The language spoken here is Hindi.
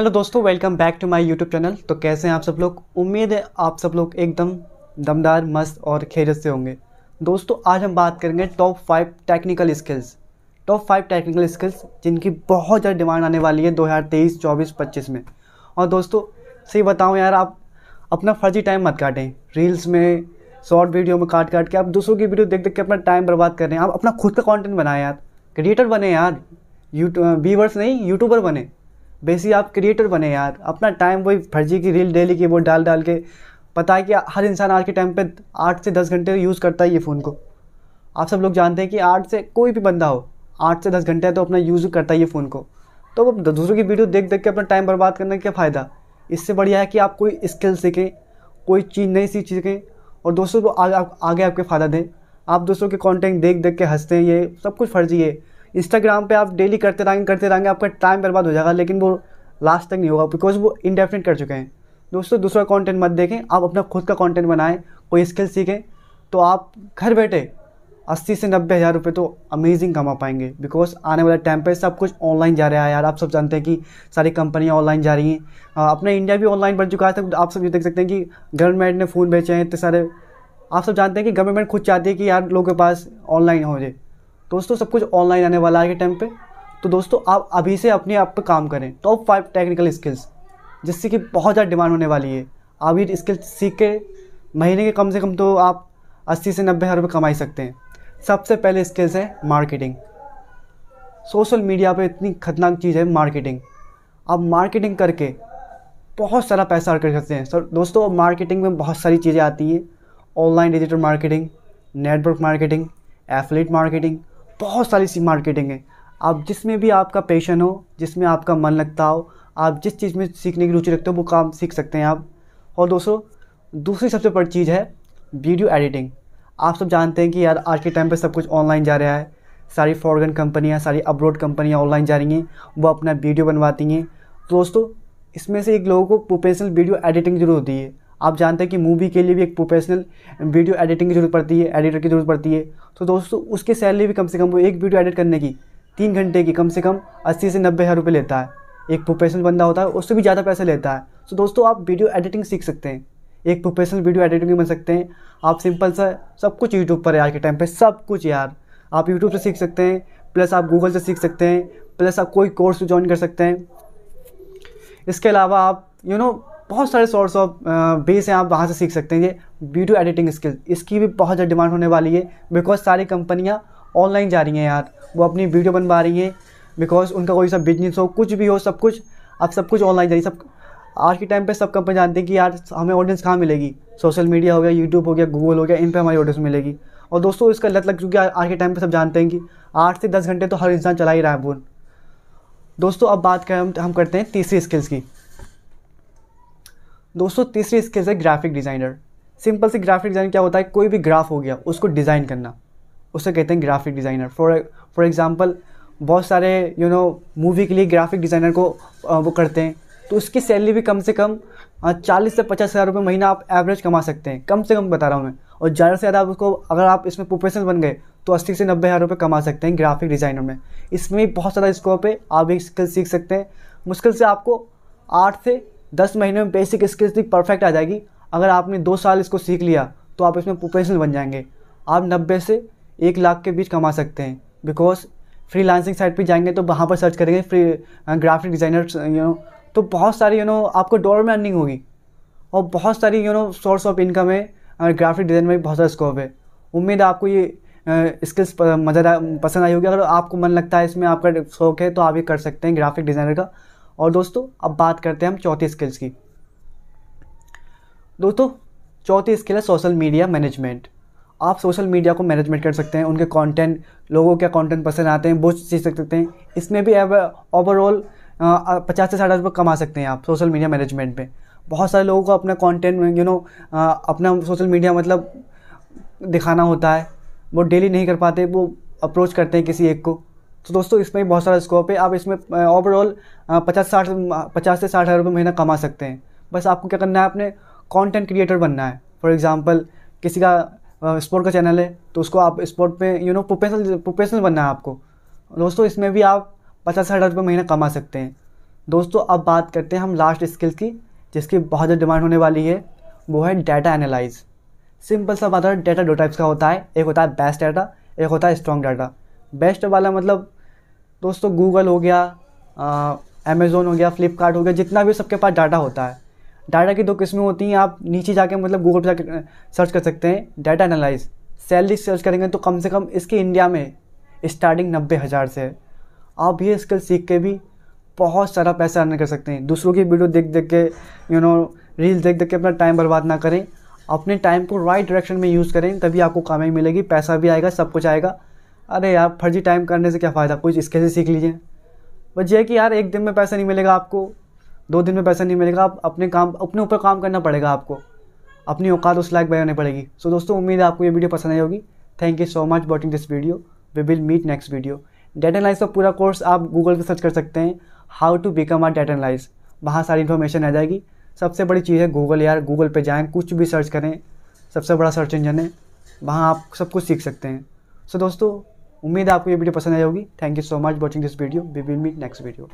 हेलो दोस्तों welcome back to my YouTube channel तो कैसे हैं आप सब लोग उम्मीद है आप सब लोग एकदम दमदार मस्त और खैरत से होंगे दोस्तों आज हम बात करेंगे top five technical skills top five technical skills जिनकी बहुत ज़्यादा डिमांड आने वाली है 2023 24 25 में और दोस्तों सही बताऊँ यार आप अपना फर्जी टाइम मत काटें रील्स में शॉर्ट वीडियो में काट काट के आप दूसरों की वीडियो देख देख के अपना टाइम बर्बाद कर रहे हैं आप अपना खुद का कॉन्टेंट बनाएं यार क्रिएटर बने यार यूट्यूब वीवर्स नहीं यूट्यूबर बने बेसी आप क्रिएटर बने यार अपना टाइम वही फर्जी की रील डेली की वो डाल डाल के पता है कि हर इंसान आज के टाइम पे आठ से दस घंटे यूज़ करता है ये फ़ोन को आप सब लोग जानते हैं कि आठ से कोई भी बंदा हो आठ से दस घंटे तो अपना यूज़ करता है ये फ़ोन को तो वो दूसरों की वीडियो देख देख के अपना टाइम बर्बाद करने का क्या फ़ायदा इससे बढ़िया है कि आप कोई स्किल सीखें कोई चीज़ नई सी सीखें और दोस्तों को आगे आगे आपके फ़ायदा दें आप दोस्तों के कॉन्टेंट देख देख के हंसते हैं ये सब कुछ फर्जी है इंस्टाग्राम पे आप डेली करते रहेंगे करते रहेंगे आपका टाइम बर्बाद हो जाएगा लेकिन वो लास्ट तक नहीं होगा बिकॉज वो इंडेफिनेट कर चुके हैं दोस्तों दूसरा कॉन्टेंट मत देखें आप अपना खुद का कॉन्टेंट बनाएं कोई स्किल सीखें तो आप घर बैठे अस्सी से नब्बे हज़ार रुपये तो अमेजिंग कमा पाएंगे बिकॉज आने वाले टाइम पर सब कुछ ऑनलाइन जा रहा है यार आप सब जानते हैं कि सारी कंपनियाँ ऑनलाइन जा रही हैं अपना इंडिया भी ऑनलाइन बन चुका है तो आप सब ये देख सकते हैं कि गवर्नमेंट ने फ़ोन बेचे हैं इतने सारे आप सब जानते हैं कि गवर्नमेंट खुद चाहती है कि यार लोगों के पास ऑनलाइन हो जाए तो दोस्तों सब कुछ ऑनलाइन आने वाला है के टाइम पे तो दोस्तों आप अभी से अपने आप पर काम करें टॉप फाइव टेक्निकल स्किल्स जिससे कि बहुत ज़्यादा डिमांड होने वाली है आप ये स्किल सीख के महीने के कम से कम तो आप अस्सी से नब्बे हज़ार रुपये कमाई सकते हैं सबसे पहले स्किल्स हैं मार्केटिंग सोशल मीडिया पर इतनी खतरनाक चीज़ है मार्केटिंग आप मार्केटिंग करके बहुत सारा पैसा अर्न कर सकते हैं सर दोस्तों मार्केटिंग में बहुत सारी चीज़ें आती हैं online digital marketing network marketing affiliate marketing बहुत सारी सी मार्केटिंग है आप जिसमें भी आपका पैशन हो जिसमें आपका मन लगता हो आप जिस चीज़ में सीखने की रुचि रखते हो वो काम सीख सकते हैं आप और दोस्तों दूसरी सबसे बड़ी चीज़ है वीडियो एडिटिंग आप सब जानते हैं कि यार आज के टाइम पर सब कुछ ऑनलाइन जा रहा है सारी फॉरगन कंपनियाँ सारी अब्रोड कंपनियाँ ऑनलाइन जा रही हैं वो अपना वीडियो बनवाती हैं तो दोस्तों इसमें से एक लोगों को प्रोफेशनल वीडियो एडिटिंग जरूर होती है आप जानते हैं कि मूवी के लिए भी एक प्रोफेशनल वीडियो एडिटिंग की जरूरत पड़ती है एडिटर की ज़रूरत पड़ती है तो दोस्तों उसके सैलरी भी कम से कम वो एक वीडियो एडिट करने की तीन घंटे की कम से कम अस्सी से नब्बे हज़ार रुपये लेता है एक प्रोफेशनल बंदा होता है उससे भी ज़्यादा पैसा लेता है तो दोस्तों आप वीडियो एडिटिंग सीख सकते हैं एक प्रोफेशनल वीडियो एडिटिंग बन सकते हैं आप सिंपल सा सब कुछ यूट्यूब पर है आज के टाइम पर सब कुछ यार आप यूट्यूब से सीख सकते हैं प्लस आप गूगल से सीख सकते हैं प्लस आप कोई कोर्स ज्वाइन कर सकते हैं इसके अलावा आप यू you नो know, बहुत सारे सोर्स ऑफ बेस हैं आप वहाँ से सीख सकते हैं ये वीडियो एडिटिंग स्किल इसकी भी बहुत ज़्यादा डिमांड होने वाली है बिकॉज सारी कंपनियाँ ऑनलाइन जा रही हैं यार वो अपनी वीडियो बनवा रही हैं बिकॉज उनका कोई सा बिजनेस हो कुछ भी हो सब कुछ अब सब कुछ ऑनलाइन जा रही सब आज के टाइम पे सब कंपनी जानते हैं कि यार हमें ऑडियंस कहाँ मिलेगी सोशल मीडिया हो गया यूट्यूब हो गया गूगल हो गया इन पे हमारी ऑडियंस मिलेगी और दोस्तों इसका लत लग चुकी है आज के टाइम पे सब जानते हैं कि आठ से दस घंटे तो हर इंसान चला ही रहा है फोन दोस्तों अब बात करें हम करते हैं तीसरी स्किल्स की दोस्तों तीसरी स्किल्स है ग्राफिक डिज़ाइनर सिंपल सी ग्राफिक डिज़ाइन क्या होता है कोई भी ग्राफ हो गया उसको डिज़ाइन करना उसे कहते हैं graphic designer for for example बहुत सारे यू नो मूवी के लिए ग्राफिक डिज़ाइनर को आ, वो करते हैं तो उसकी सैलरी भी कम से कम चालीस से पचास हज़ार रुपये महीना आप एवरेज कमा सकते हैं कम से कम बता रहा हूँ मैं और ज़्यादा से ज़्यादा आप उसको अगर आप इसमें प्रोफेशनल बन गए तो अस्सी से नब्बे हज़ार रुपये कमा सकते हैं ग्राफिक डिज़ाइनर में इसमें भी बहुत ज़्यादा स्कोप है आप एक स्किल सीख सकते हैं मुश्किल से आपको आठ से दस महीने में बेसिक स्किल्स भी परफेक्ट आ जाएगी अगर आपने दो साल इसको सीख लिया तो आप इसमें प्रोफेशनल बन जाएंगे आप नब्बे से एक लाख के बीच कमा सकते हैं बिकॉज फ्री लांसिंग साइट पर जाएंगे तो वहाँ पर सर्च करेंगे free graphic designer you know तो बहुत सारी यू नो आपको डॉलर में अर्निंग होगी और बहुत सारी you know source of income है ग्राफिक डिज़ाइन में बहुत सारा स्कोप है उम्मीद है आपको ये स्किल्स मज़ेदार पसंद आई होगी अगर आपको मन लगता है इसमें आपका शौक है तो आप ये कर सकते हैं ग्राफिक डिज़ाइनर का और दोस्तों अब बात करते हैं हम चौथी स्किल्स की दोस्तों चौथी स्किल है सोशल मीडिया मैनेजमेंट आप सोशल मीडिया को मैनेजमेंट कर सकते हैं उनके कंटेंट लोगों क्या कंटेंट पसंद आते हैं वो सीख सकते हैं इसमें भी ओवरऑल पचास से साठ हज़ार रुपये कमा सकते हैं आप सोशल मीडिया मैनेजमेंट में बहुत सारे लोगों को अपना कंटेंट यू नो अपना सोशल मीडिया मतलब दिखाना होता है वो डेली नहीं कर पाते वो अप्रोच करते हैं किसी एक को तो दोस्तों इसमें बहुत सारा स्कोप है आप इसमें ओवरऑल पचास साठ पचास से साठ हज़ार रुपये महीना कमा सकते हैं बस आपको क्या करना है आपने कंटेंट क्रिएटर बनना है फॉर एग्जांपल किसी का स्पोर्ट का चैनल है तो उसको आप स्पोर्ट पे यू नो प्रोफेशनल प्रोफेशनल बनना है आपको दोस्तों इसमें भी आप पचास साठ हज़ार रुपये महीना कमा सकते हैं दोस्तों अब बात करते हैं हम लास्ट स्किल की जिसकी बहुत ज़्यादा डिमांड होने वाली है वो है डाटा एनालाइज सिंपल सा बात है डाटा दो टाइप्स का होता है एक होता है बेस्ट डाटा एक होता है स्ट्रॉन्ग डाटा बेस्ट वाला मतलब दोस्तों गूगल हो गया अमेज़ोन हो गया फ्लिपकार्ट हो गया जितना भी सबके पास डाटा होता है डाटा की दो किस्में होती हैं आप नीचे जाके मतलब गूगल पर जाकर सर्च कर सकते हैं डाटा एनालाइज सैलरी सर्च करेंगे तो कम से कम इसके इंडिया में स्टार्टिंग नब्बे हज़ार से है आप ये स्किल सीख के भी बहुत सारा पैसा अर्न कर सकते हैं दूसरों की वीडियो देख देख के यू नो रील देख देख के अपना टाइम बर्बाद ना करें अपने टाइम को राइट डायरेक्शन में यूज़ करें तभी आपको कामयाबी मिलेगी पैसा भी आएगा सब कुछ आएगा अरे यार फर्जी टाइम करने से क्या फ़ायदा कुछ इसके से सीख लीजिए बस ये है कि यार एक दिन में पैसा नहीं मिलेगा आपको दो दिन में पैसा नहीं मिलेगा आप अपने काम अपने ऊपर काम करना पड़ेगा आपको अपनी औकात उस लायक बनानी पड़ेगी सो so, दोस्तों उम्मीद है आपको ये वीडियो पसंद आई होगी thank you so much watching this video we will meet next video data analyse का पूरा कोर्स आप गूगल पर सर्च कर सकते हैं how to become a data analyse वहाँ सारी इन्फॉर्मेशन आ जाएगी सबसे बड़ी चीज़ है गूगल यार गूगल पर जाएँ कुछ भी सर्च करें सबसे बड़ा सर्च इंजन है वहाँ आप सब कुछ सीख सकते हैं सो so, दोस्तों उम्मीद आपको ये वीडियो पसंद आई होगी thank you so much watching this video we will meet next video